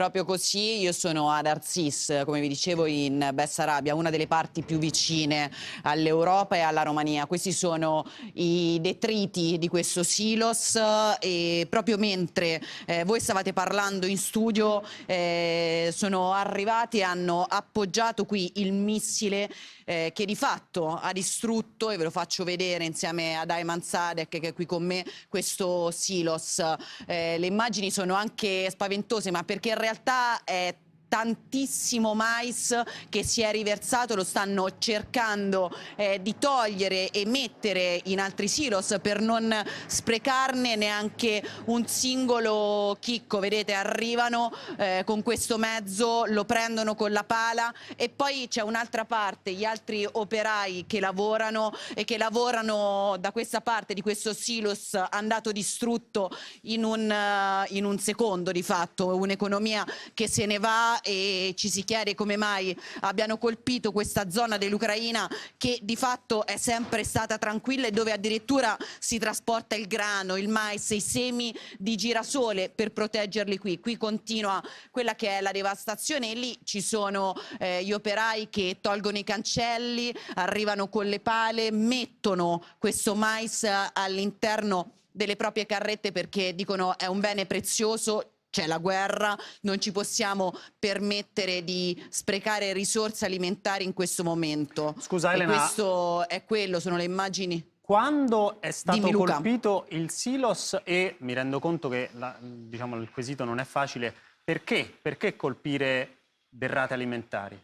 Proprio così, io sono ad Arsis, come vi dicevo, in Bessarabia, una delle parti più vicine all'Europa e alla Romania. Questi sono i detriti di questo silos e proprio mentre eh, voi stavate parlando in studio eh, sono arrivati e hanno appoggiato qui il missile eh, che di fatto ha distrutto, e ve lo faccio vedere insieme ad Ayman Sadek che è qui con me, questo silos. Eh, le immagini sono anche spaventose ma perché in realtà realtà è tantissimo mais che si è riversato, lo stanno cercando eh, di togliere e mettere in altri silos per non sprecarne neanche un singolo chicco. Vedete, arrivano eh, con questo mezzo, lo prendono con la pala e poi c'è un'altra parte, gli altri operai che lavorano e che lavorano da questa parte di questo silos andato distrutto in un, uh, in un secondo di fatto, un'economia che se ne va e ci si chiede come mai abbiano colpito questa zona dell'Ucraina che di fatto è sempre stata tranquilla e dove addirittura si trasporta il grano, il mais, i semi di girasole per proteggerli qui. Qui continua quella che è la devastazione e lì ci sono eh, gli operai che tolgono i cancelli, arrivano con le pale, mettono questo mais eh, all'interno delle proprie carrette perché dicono è un bene prezioso c'è cioè, la guerra, non ci possiamo permettere di sprecare risorse alimentari in questo momento. Scusa Elena. E questo è quello, sono le immagini. Quando è stato Dimmi, colpito il silos e mi rendo conto che la, diciamo, il quesito non è facile, perché? Perché colpire derrate alimentari?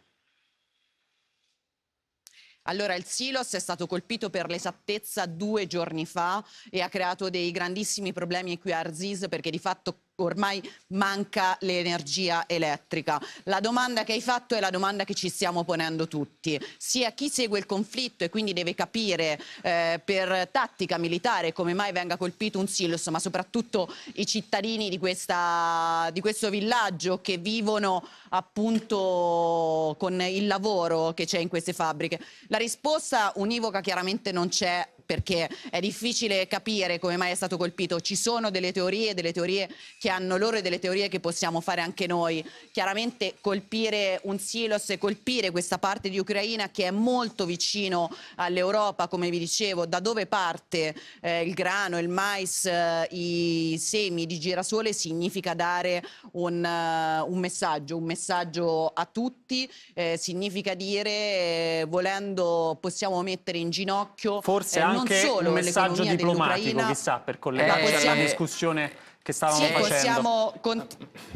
Allora, il silos è stato colpito per l'esattezza due giorni fa e ha creato dei grandissimi problemi qui a Arziz perché di fatto ormai manca l'energia elettrica. La domanda che hai fatto è la domanda che ci stiamo ponendo tutti, sia chi segue il conflitto e quindi deve capire eh, per tattica militare come mai venga colpito un silos, ma soprattutto i cittadini di, questa, di questo villaggio che vivono appunto con il lavoro che c'è in queste fabbriche. La risposta univoca chiaramente non c'è perché è difficile capire come mai è stato colpito. Ci sono delle teorie, delle teorie che hanno loro e delle teorie che possiamo fare anche noi. Chiaramente colpire un silos e colpire questa parte di Ucraina che è molto vicino all'Europa, come vi dicevo, da dove parte eh, il grano, il mais, eh, i semi di girasole significa dare un, uh, un messaggio, un messaggio a tutti, eh, significa dire eh, volendo possiamo mettere in ginocchio forse anche eh, anche un messaggio diplomatico, chissà, per collegarci eh, alla discussione che stavamo sì, facendo. Possiamo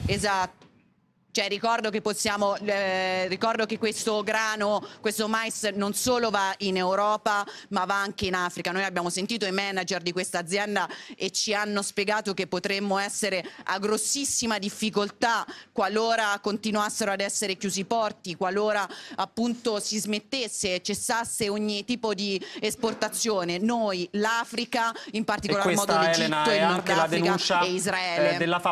esatto. Cioè, ricordo, che possiamo, eh, ricordo che questo grano, questo mais non solo va in Europa ma va anche in Africa. Noi abbiamo sentito i manager di questa azienda e ci hanno spiegato che potremmo essere a grossissima difficoltà qualora continuassero ad essere chiusi i porti, qualora appunto si smettesse e cessasse ogni tipo di esportazione. Noi, l'Africa, in particolar modo l'Egitto, il Nord Africa e Israele. Eh,